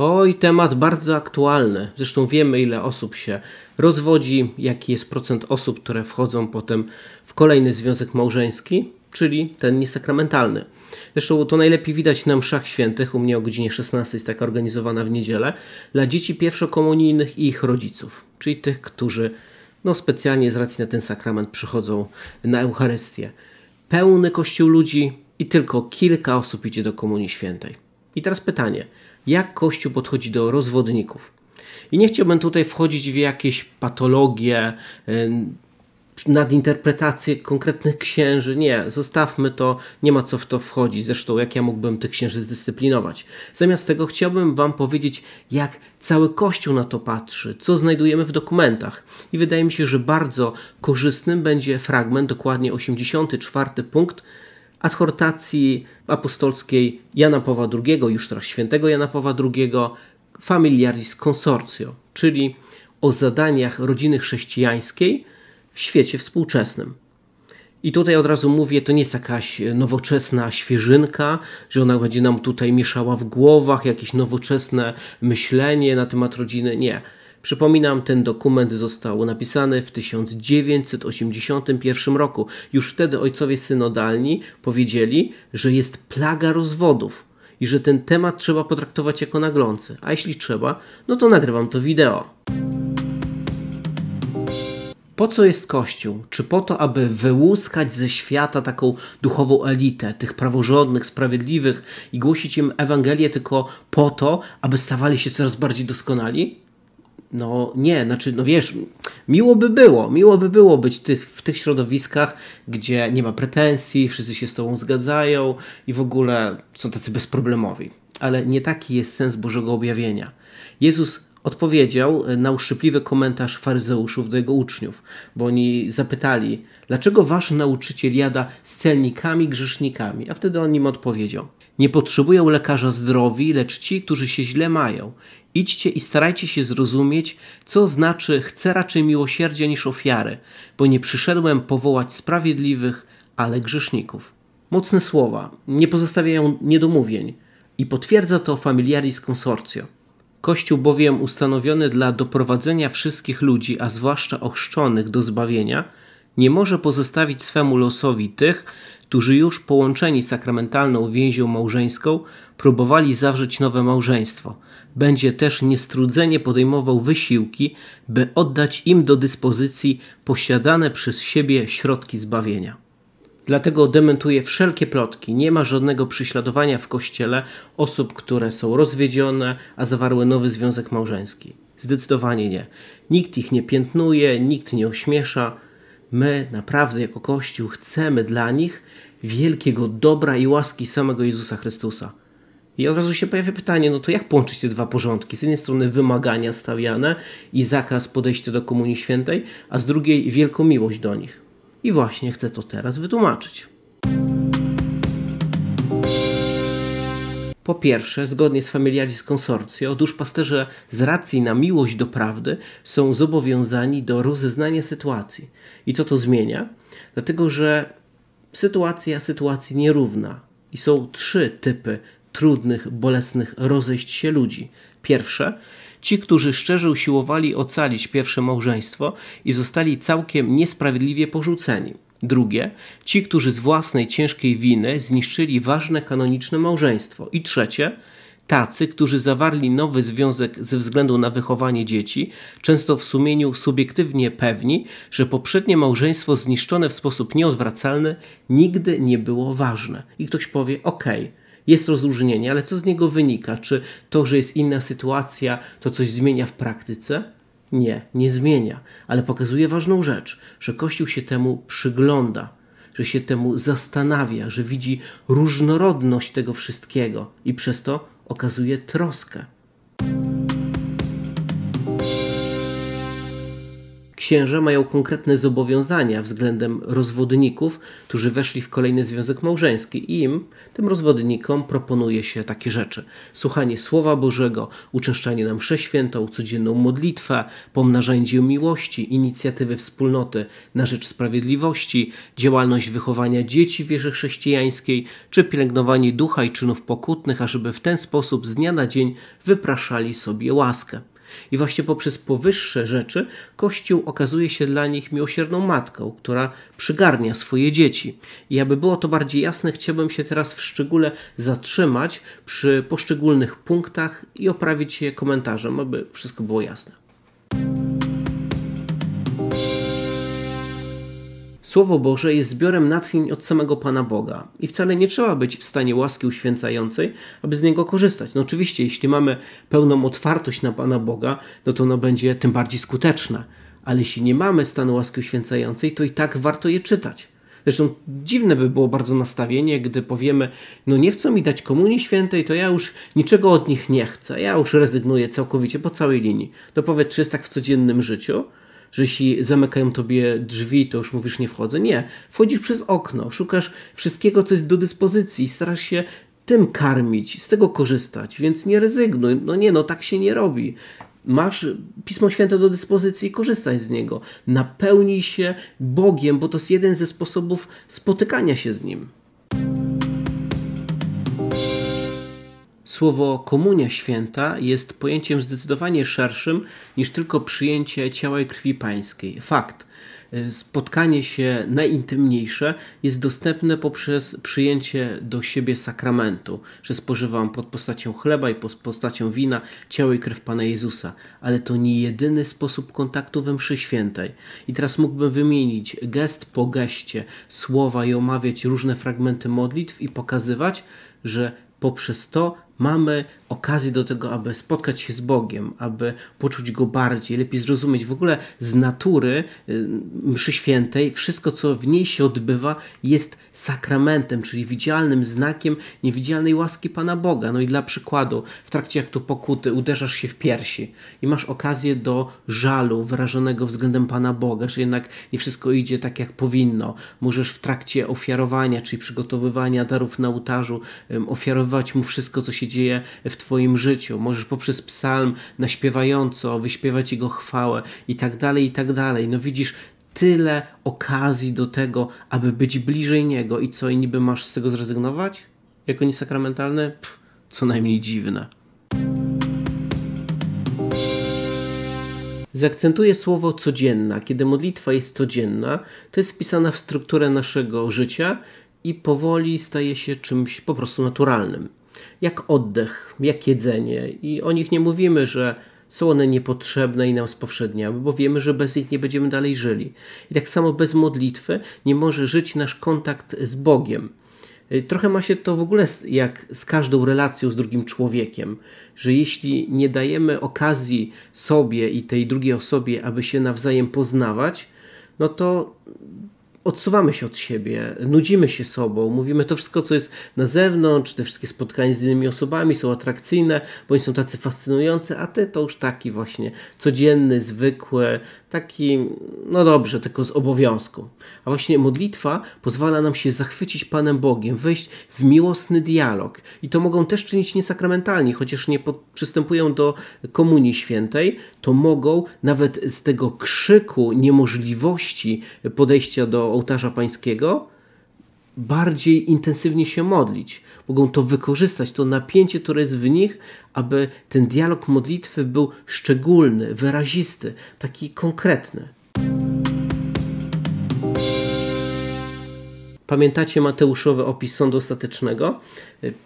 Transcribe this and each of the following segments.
Oj, temat bardzo aktualny. Zresztą wiemy, ile osób się rozwodzi, jaki jest procent osób, które wchodzą potem w kolejny związek małżeński, czyli ten niesakramentalny. Zresztą to najlepiej widać na mszach świętych, u mnie o godzinie 16 jest taka organizowana w niedzielę, dla dzieci pierwszokomunijnych i ich rodziców, czyli tych, którzy no, specjalnie z racji na ten sakrament przychodzą na Eucharystię. Pełny kościół ludzi i tylko kilka osób idzie do Komunii Świętej. I teraz pytanie, jak Kościół podchodzi do rozwodników. I nie chciałbym tutaj wchodzić w jakieś patologie, nadinterpretacje konkretnych księży. Nie, zostawmy to, nie ma co w to wchodzić. Zresztą, jak ja mógłbym tych księży zdyscyplinować. Zamiast tego chciałbym Wam powiedzieć, jak cały Kościół na to patrzy, co znajdujemy w dokumentach. I wydaje mi się, że bardzo korzystnym będzie fragment, dokładnie 84 punkt adhortacji apostolskiej Jana Pawła II, już teraz świętego Jana Pawła II, Familiaris Consortio, czyli o zadaniach rodziny chrześcijańskiej w świecie współczesnym. I tutaj od razu mówię, to nie jest jakaś nowoczesna świeżynka, że ona będzie nam tutaj mieszała w głowach jakieś nowoczesne myślenie na temat rodziny. Nie. Przypominam, ten dokument został napisany w 1981 roku. Już wtedy ojcowie synodalni powiedzieli, że jest plaga rozwodów i że ten temat trzeba potraktować jako naglący. A jeśli trzeba, no to nagrywam to wideo. Po co jest Kościół? Czy po to, aby wyłuskać ze świata taką duchową elitę, tych praworządnych, sprawiedliwych i głosić im Ewangelię tylko po to, aby stawali się coraz bardziej doskonali? no nie, znaczy, no wiesz, miło by było, miło by było być tych, w tych środowiskach, gdzie nie ma pretensji, wszyscy się z tobą zgadzają i w ogóle są tacy bezproblemowi. Ale nie taki jest sens Bożego objawienia. Jezus odpowiedział na uszczypliwy komentarz faryzeuszów do jego uczniów, bo oni zapytali, dlaczego wasz nauczyciel jada z celnikami, grzesznikami? A wtedy on im odpowiedział – nie potrzebują lekarza zdrowi, lecz ci, którzy się źle mają. Idźcie i starajcie się zrozumieć, co znaczy chcę raczej miłosierdzia niż ofiary, bo nie przyszedłem powołać sprawiedliwych, ale grzeszników. Mocne słowa, nie pozostawiają niedomówień i potwierdza to Familiaris Consortio. Kościół bowiem ustanowiony dla doprowadzenia wszystkich ludzi, a zwłaszcza ochrzczonych do zbawienia, nie może pozostawić swemu losowi tych, którzy już połączeni sakramentalną więzią małżeńską próbowali zawrzeć nowe małżeństwo. Będzie też niestrudzenie podejmował wysiłki, by oddać im do dyspozycji posiadane przez siebie środki zbawienia. Dlatego dementuje wszelkie plotki. Nie ma żadnego prześladowania w kościele osób, które są rozwiedzione, a zawarły nowy związek małżeński. Zdecydowanie nie. Nikt ich nie piętnuje, nikt nie ośmiesza my naprawdę jako Kościół chcemy dla nich wielkiego dobra i łaski samego Jezusa Chrystusa. I od razu się pojawia pytanie, no to jak połączyć te dwa porządki? Z jednej strony wymagania stawiane i zakaz podejścia do Komunii Świętej, a z drugiej wielką miłość do nich. I właśnie chcę to teraz wytłumaczyć. Po pierwsze, zgodnie z Familiaris Consortio, duszpasterze z racji na miłość do prawdy są zobowiązani do rozeznania sytuacji. I co to zmienia? Dlatego, że sytuacja sytuacji nierówna i są trzy typy trudnych, bolesnych rozejść się ludzi. Pierwsze, ci, którzy szczerze usiłowali ocalić pierwsze małżeństwo i zostali całkiem niesprawiedliwie porzuceni. Drugie, ci, którzy z własnej ciężkiej winy zniszczyli ważne kanoniczne małżeństwo. I trzecie, tacy, którzy zawarli nowy związek ze względu na wychowanie dzieci, często w sumieniu subiektywnie pewni, że poprzednie małżeństwo zniszczone w sposób nieodwracalny nigdy nie było ważne. I ktoś powie: OK, jest rozróżnienie, ale co z niego wynika? Czy to, że jest inna sytuacja, to coś zmienia w praktyce? Nie, nie zmienia, ale pokazuje ważną rzecz, że Kościół się temu przygląda, że się temu zastanawia, że widzi różnorodność tego wszystkiego i przez to okazuje troskę. księża mają konkretne zobowiązania względem rozwodników, którzy weszli w kolejny związek małżeński i im, tym rozwodnikom, proponuje się takie rzeczy. Słuchanie Słowa Bożego, uczęszczanie na mszę świętą, codzienną modlitwę, pomnażanie miłości, inicjatywy wspólnoty na rzecz sprawiedliwości, działalność wychowania dzieci w wieży chrześcijańskiej, czy pielęgnowanie ducha i czynów pokutnych, ażeby w ten sposób z dnia na dzień wypraszali sobie łaskę. I właśnie poprzez powyższe rzeczy Kościół okazuje się dla nich miłosierną matką, która przygarnia swoje dzieci. I aby było to bardziej jasne, chciałbym się teraz w szczególe zatrzymać przy poszczególnych punktach i oprawić je komentarzem, aby wszystko było jasne. Słowo Boże jest zbiorem natchnień od samego Pana Boga i wcale nie trzeba być w stanie łaski uświęcającej, aby z niego korzystać. No oczywiście, jeśli mamy pełną otwartość na Pana Boga, no to ono będzie tym bardziej skuteczne. Ale jeśli nie mamy stanu łaski uświęcającej, to i tak warto je czytać. Zresztą dziwne by było bardzo nastawienie, gdy powiemy, no nie chcą mi dać Komunii Świętej, to ja już niczego od nich nie chcę, ja już rezygnuję całkowicie po całej linii. To powiedz, czy jest tak w codziennym życiu? że jeśli zamykają tobie drzwi, to już mówisz nie wchodzę. Nie, wchodzisz przez okno, szukasz wszystkiego, co jest do dyspozycji i starasz się tym karmić, z tego korzystać, więc nie rezygnuj. No nie, no tak się nie robi. Masz Pismo Święte do dyspozycji, korzystaj z niego. Napełnij się Bogiem, bo to jest jeden ze sposobów spotykania się z Nim słowo komunia święta jest pojęciem zdecydowanie szerszym niż tylko przyjęcie ciała i krwi pańskiej. Fakt, spotkanie się najintymniejsze jest dostępne poprzez przyjęcie do siebie sakramentu, że spożywam pod postacią chleba i pod postacią wina ciało i krew Pana Jezusa, ale to nie jedyny sposób kontaktu we mszy świętej. I teraz mógłbym wymienić gest po geście słowa i omawiać różne fragmenty modlitw i pokazywać, że poprzez to mamy okazję do tego, aby spotkać się z Bogiem, aby poczuć Go bardziej, lepiej zrozumieć w ogóle z natury y, mszy świętej, wszystko co w niej się odbywa jest sakramentem, czyli widzialnym znakiem niewidzialnej łaski Pana Boga. No i dla przykładu, w trakcie aktu pokuty uderzasz się w piersi i masz okazję do żalu wyrażonego względem Pana Boga, że jednak nie wszystko idzie tak jak powinno. Możesz w trakcie ofiarowania, czyli przygotowywania darów na ołtarzu, ofiarować Mu wszystko, co się dzieje w Twoim życiu. Możesz poprzez psalm naśpiewająco wyśpiewać Jego chwałę i tak dalej, i tak dalej. No widzisz, tyle okazji do tego, aby być bliżej Niego i co, i niby masz z tego zrezygnować? Jako niesakramentalny? Pff, co najmniej dziwne. Zakcentuję słowo codzienna. Kiedy modlitwa jest codzienna, to jest wpisana w strukturę naszego życia i powoli staje się czymś po prostu naturalnym. Jak oddech, jak jedzenie. I o nich nie mówimy, że są one niepotrzebne i nam spowszedniały, bo wiemy, że bez nich nie będziemy dalej żyli. I tak samo bez modlitwy nie może żyć nasz kontakt z Bogiem. Y, trochę ma się to w ogóle jak z każdą relacją z drugim człowiekiem, że jeśli nie dajemy okazji sobie i tej drugiej osobie, aby się nawzajem poznawać, no to odsuwamy się od siebie, nudzimy się sobą, mówimy to wszystko, co jest na zewnątrz, te wszystkie spotkania z innymi osobami są atrakcyjne, bo oni są tacy fascynujące, a ty to już taki właśnie codzienny, zwykły, taki, no dobrze, tylko z obowiązku. A właśnie modlitwa pozwala nam się zachwycić Panem Bogiem, wejść w miłosny dialog. I to mogą też czynić niesakramentalni, chociaż nie przystępują do Komunii Świętej, to mogą nawet z tego krzyku niemożliwości podejścia do ołtarza pańskiego, bardziej intensywnie się modlić. Mogą to wykorzystać, to napięcie, które jest w nich, aby ten dialog modlitwy był szczególny, wyrazisty, taki konkretny. Pamiętacie Mateuszowy opis sądu ostatecznego?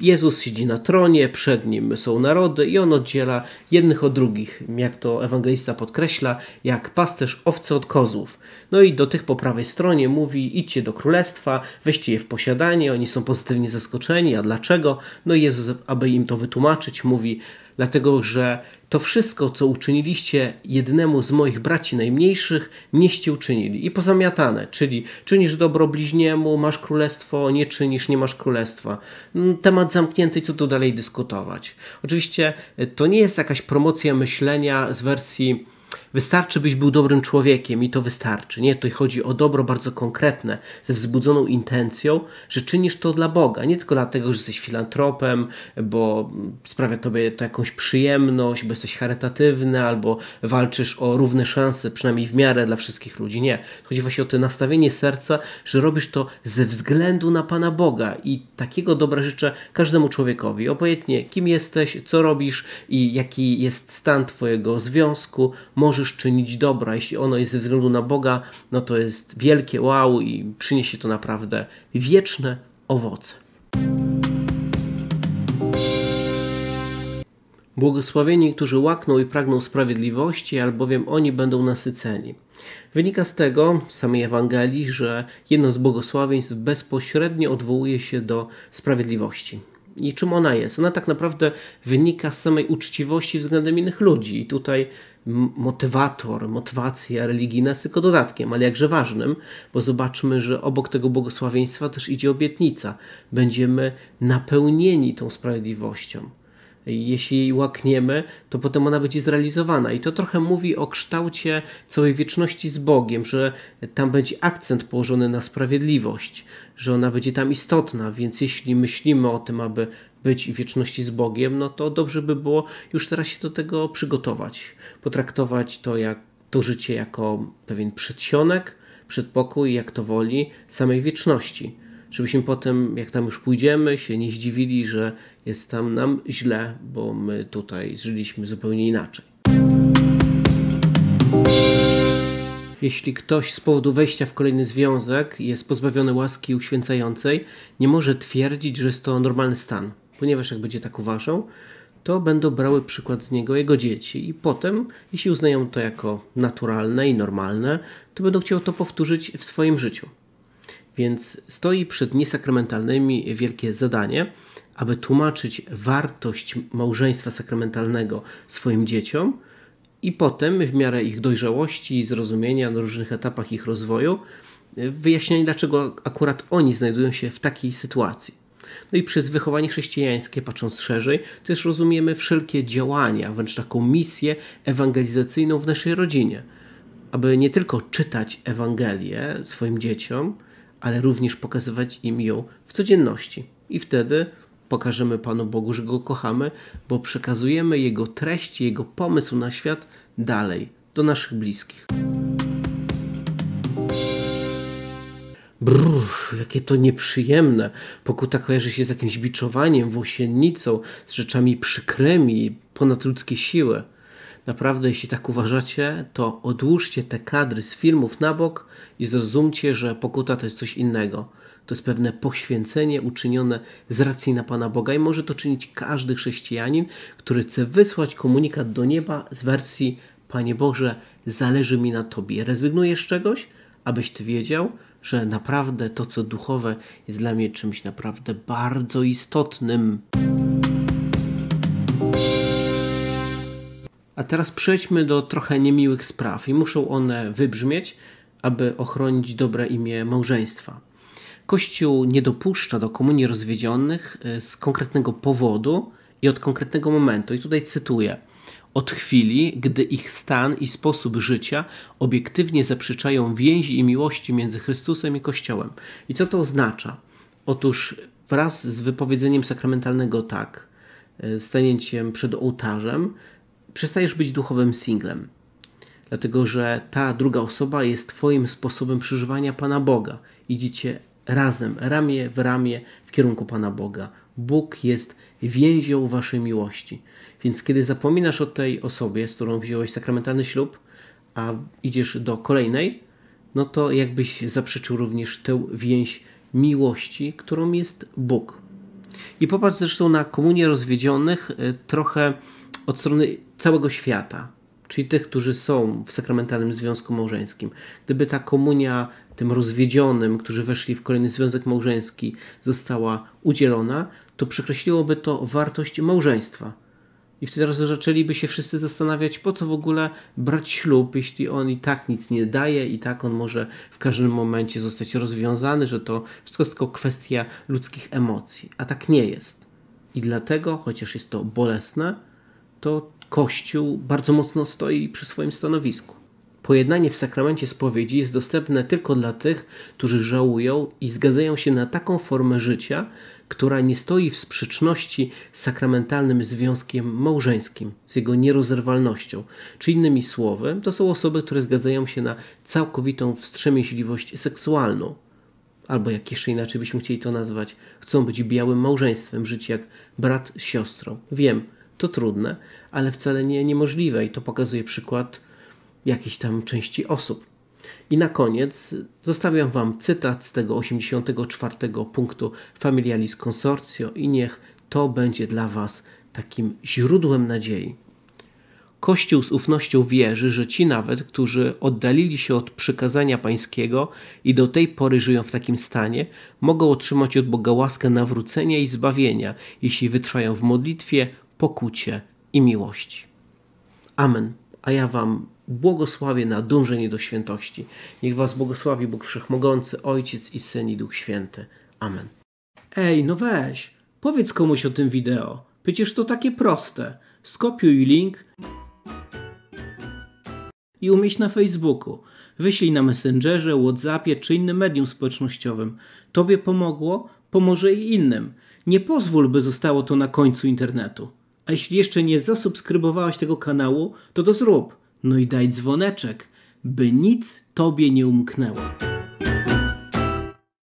Jezus siedzi na tronie, przed nim są narody i on oddziela jednych od drugich, jak to ewangelista podkreśla, jak pasterz owce od kozłów. No i do tych po prawej stronie mówi: idźcie do królestwa, weźcie je w posiadanie, oni są pozytywnie zaskoczeni, a dlaczego? No i Jezus, aby im to wytłumaczyć, mówi: dlatego że to wszystko, co uczyniliście jednemu z moich braci najmniejszych, nieście uczynili. I pozamiatane, czyli czynisz dobro bliźniemu, masz królestwo, nie czynisz, nie masz królestwa. Mm, temat zamknięty, co tu dalej dyskutować. Oczywiście y, to nie jest jakaś promocja myślenia z wersji Wystarczy, byś był dobrym człowiekiem i to wystarczy. Nie, tutaj chodzi o dobro bardzo konkretne, ze wzbudzoną intencją, że czynisz to dla Boga. Nie tylko dlatego, że jesteś filantropem, bo sprawia tobie to jakąś przyjemność, bo jesteś charytatywny, albo walczysz o równe szanse, przynajmniej w miarę dla wszystkich ludzi. Nie. Chodzi właśnie o to nastawienie serca, że robisz to ze względu na Pana Boga i takiego dobra życzę każdemu człowiekowi. Obojętnie kim jesteś, co robisz i jaki jest stan Twojego związku, możesz możesz czynić dobra. Jeśli ono jest ze względu na Boga, no to jest wielkie wow i przyniesie to naprawdę wieczne owoce. Błogosławieni, którzy łakną i pragną sprawiedliwości, albowiem oni będą nasyceni. Wynika z tego, w samej Ewangelii, że jedno z błogosławieństw bezpośrednio odwołuje się do sprawiedliwości. I czym ona jest? Ona tak naprawdę wynika z samej uczciwości względem innych ludzi. I tutaj motywator, motywacja religijna jest tylko dodatkiem, ale jakże ważnym, bo zobaczmy, że obok tego błogosławieństwa też idzie obietnica. Będziemy napełnieni tą sprawiedliwością. Jeśli jej łakniemy, to potem ona będzie zrealizowana. I to trochę mówi o kształcie całej wieczności z Bogiem, że tam będzie akcent położony na sprawiedliwość, że ona będzie tam istotna. Więc jeśli myślimy o tym, aby być i wieczności z Bogiem, no to dobrze by było już teraz się do tego przygotować. Potraktować to, jak, to życie jako pewien przedsionek, przedpokój, jak to woli, samej wieczności. Żebyśmy potem, jak tam już pójdziemy, się nie zdziwili, że jest tam nam źle, bo my tutaj żyliśmy zupełnie inaczej. Jeśli ktoś z powodu wejścia w kolejny związek jest pozbawiony łaski uświęcającej, nie może twierdzić, że jest to normalny stan ponieważ jak będzie tak uważał, to będą brały przykład z niego jego dzieci i potem, jeśli uznają to jako naturalne i normalne, to będą chciały to powtórzyć w swoim życiu. Więc stoi przed niesakramentalnymi wielkie zadanie, aby tłumaczyć wartość małżeństwa sakramentalnego swoim dzieciom i potem w miarę ich dojrzałości i zrozumienia na różnych etapach ich rozwoju wyjaśnianie, dlaczego akurat oni znajdują się w takiej sytuacji. No i przez wychowanie chrześcijańskie, patrząc szerzej, też rozumiemy wszelkie działania, wręcz taką misję ewangelizacyjną w naszej rodzinie, aby nie tylko czytać Ewangelię swoim dzieciom, ale również pokazywać im ją w codzienności. I wtedy pokażemy Panu Bogu, że Go kochamy, bo przekazujemy Jego treść, Jego pomysł na świat dalej, do naszych bliskich. Brrr, jakie to nieprzyjemne. Pokuta kojarzy się z jakimś biczowaniem, włosiennicą, z rzeczami przykremi, ponad ludzkie siły. Naprawdę, jeśli tak uważacie, to odłóżcie te kadry z filmów na bok i zrozumcie, że pokuta to jest coś innego. To jest pewne poświęcenie uczynione z racji na Pana Boga i może to czynić każdy chrześcijanin, który chce wysłać komunikat do nieba z wersji Panie Boże, zależy mi na Tobie. Rezygnujesz z czegoś, abyś Ty wiedział, że naprawdę to, co duchowe, jest dla mnie czymś naprawdę bardzo istotnym. A teraz przejdźmy do trochę niemiłych spraw i muszą one wybrzmieć, aby ochronić dobre imię małżeństwa. Kościół nie dopuszcza do komunii rozwiedzionych y, z konkretnego powodu i od konkretnego momentu. I tutaj cytuję – od chwili, gdy ich stan i sposób życia obiektywnie zaprzeczają więzi i miłości między Chrystusem i Kościołem. I co to oznacza? Otóż wraz z wypowiedzeniem sakramentalnego tak, e, stanięciem przed ołtarzem, przestajesz być duchowym singlem. Dlatego, że ta druga osoba jest Twoim sposobem przeżywania Pana Boga. Idziecie razem, ramię w ramię w kierunku Pana Boga. Bóg jest więzią waszej miłości. Więc kiedy zapominasz o tej osobie, z którą wziąłeś sakramentalny ślub, a idziesz do kolejnej, no to jakbyś zaprzeczył również tę więź miłości, którą jest Bóg. I popatrz zresztą na komunię rozwiedzionych e, trochę od strony całego świata czyli tych, którzy są w sakramentalnym związku małżeńskim. Gdyby ta komunia tym rozwiedzionym, którzy weszli w kolejny związek małżeński, została udzielona, to przekreśliłoby to wartość małżeństwa. I wtedy zaraz zaczęliby się wszyscy zastanawiać, po co w ogóle brać ślub, jeśli on i tak nic nie daje, i tak on może w każdym momencie zostać rozwiązany, że to wszystko jest tylko kwestia ludzkich emocji. A tak nie jest. I dlatego, chociaż jest to bolesne, to Kościół bardzo mocno stoi przy swoim stanowisku. Pojednanie w sakramencie spowiedzi jest dostępne tylko dla tych, którzy żałują i zgadzają się na taką formę życia, która nie stoi w sprzeczności z sakramentalnym związkiem małżeńskim, z jego nierozerwalnością. Czy innymi słowy, to są osoby, które zgadzają się na całkowitą wstrzemięźliwość seksualną. Albo jak jeszcze inaczej byśmy chcieli to nazwać, chcą być białym małżeństwem, żyć jak brat z siostrą. Wiem, to trudne, ale wcale nie niemożliwe i to pokazuje przykład jakiejś tam części osób. I na koniec zostawiam Wam cytat z tego 84 punktu Familialis Consortio i niech to będzie dla Was takim źródłem nadziei. Kościół z ufnością wierzy, że ci nawet, którzy oddalili się od przykazania pańskiego i do tej pory żyją w takim stanie, mogą otrzymać od Boga łaskę nawrócenia i zbawienia, jeśli wytrwają w modlitwie, pokucie i miłości. Amen. A ja Wam błogosławię na dążenie do świętości. Niech Was błogosławi Bóg Wszechmogący, Ojciec i Syn i Duch Święty. Amen. Ej, no weź, powiedz komuś o tym wideo. Przecież to takie proste. Skopiuj link i umieść na Facebooku. Wyślij na Messengerze, Whatsappie czy innym medium społecznościowym. Tobie pomogło, pomoże i innym. Nie pozwól, by zostało to na końcu internetu. A jeśli jeszcze nie zasubskrybowałeś tego kanału, to to zrób. No i daj dzwoneczek, by nic Tobie nie umknęło.